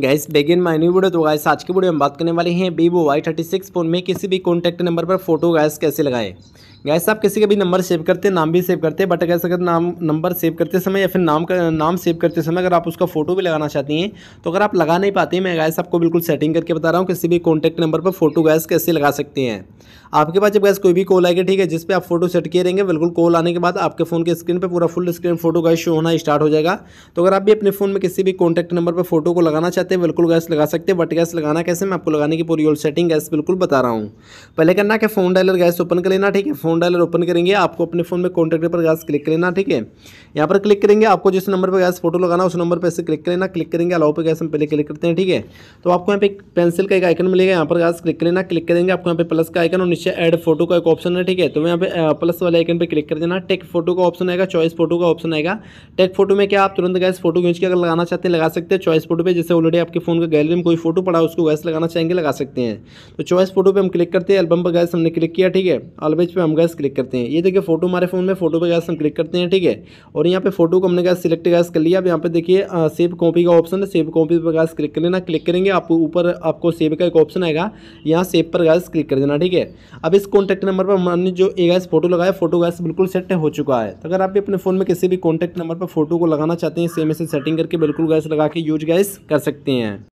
gas बेगिन मायनी video तो गैस आज के वीडियो हम बात करने वाले हैं Vivo Y thirty six phone में किसी भी कॉन्टैक्ट नंबर पर फोटो गैस कैसे लगाएं गैस आप किसी का भी नंबर सेव करते हैं नाम भी सेव करते हैं बट गैस अगर नाम नंबर सेव करते समय या फिर नाम का नाम सेव करते समय अगर आप उसका फोटो भी लगाना चाहती हैं तो अगर आप लगा नहीं पाती मैं गैस आपको बिल्कुल सेटिंग करके बता रहा हूँ किसी भी कॉन्टैक्ट नंबर पर फोटो गैस कैसे लगा सकती हैं आपके पास जब गैस कोई भी कॉल आएगा ठीक है जिस पर आप फोटो सेट किए रहेंगे बिल्कुल कॉल आने के बाद आपके फ़ोन के स्क्रीन पर पूरा full screen photo guys show होना स्टार्ट हो जाएगा तो अगर आप भी अपने फ़ोन में किसी भी कॉन्टैक्ट नंबर पर फोटो को लगाना चाहते हैं बिल्कुल गैस लगा सकते हैं बट गैस लगाना कैसे मैं आपको लगाने की पूरी ऑल सेटिंग गैस बिल्कुल बता रहा हूँ पहले करना कि फ़ोन डायलर गैस ओपन कर लेना ठीक है फोन डायलर ओपन करेंगे आपको अपने फोन में कॉन्टैक्ट पर गैस क्लिक कर लेना ठीक है यहाँ पर क्लिक करेंगे आपको जिस नंबर पर गैस फोटो लगाना उस नंबर पर ऐसे क्लिक कर लेना क्लिक करेंगे अलाउ पर गैस हम पहले क्लिक करते हैं ठीक है तो आपको यहाँ पे पेंसिल का एक आइकन मिलेगा यहाँ पर गैस क्लिक कर लेना क्लिक करेंगे आपको यहाँ पे प्लस का आइकन और नीचे एड फोटो का एक ऑप्शन है ठीक है तो यहाँ पे प्लस वाले आइकन पर क्लिक कर देना टेक फोटो का ऑप्शन आएगा चॉइस फोटो का ऑप्शन आएगा टेक फोटो में क्या आप तुरंत गैस फोटो खींच के अगर लगाना चाहते हैं लगा सकते हैं चॉइस फोटो पर जैसे ऑलरेडी आपके फोन का गैलरी में कोई फोटो पड़ा उसको गैस लगाना चाहेंगे लगा सकते हैं तो चॉइस फोटो पर हम क्लिक करते हैं एल्बम पर गैस हमने क्लिक किया ठीक है ऑलवेज पर हम गैस क्लिक करते हैं ये देखिए फोटो हमारे फ़ोन में फोटो पर गैस हम क्लिक करते हैं ठीक है और यहाँ पे फोटो को हमने गैस सिलेक्ट गैस कर लिया अब यहाँ पे देखिए सेव कॉपी का ऑप्शन है सेव कॉपी पर गैस क्लिक कर लेना क्लिक करेंगे आप ऊपर आपको सेव का एक ऑप्शन आएगा यहाँ सेव पर गैस क्लिक कर देना ठीक है अब इस कॉन्टैक्ट नंबर पर हमने जो ए गैस फोटो लगाया फोटो गैस बिल्कुल सेट हो चुका है तो अगर आप भी अपने फ़ोन में किसी भी कॉन्टैक्ट नंबर पर फोटो को लगाना चाहते हैं सेम ऐसे सेटिंग करके बिल्कुल गैस लगा के यूज गैस कर सकते हैं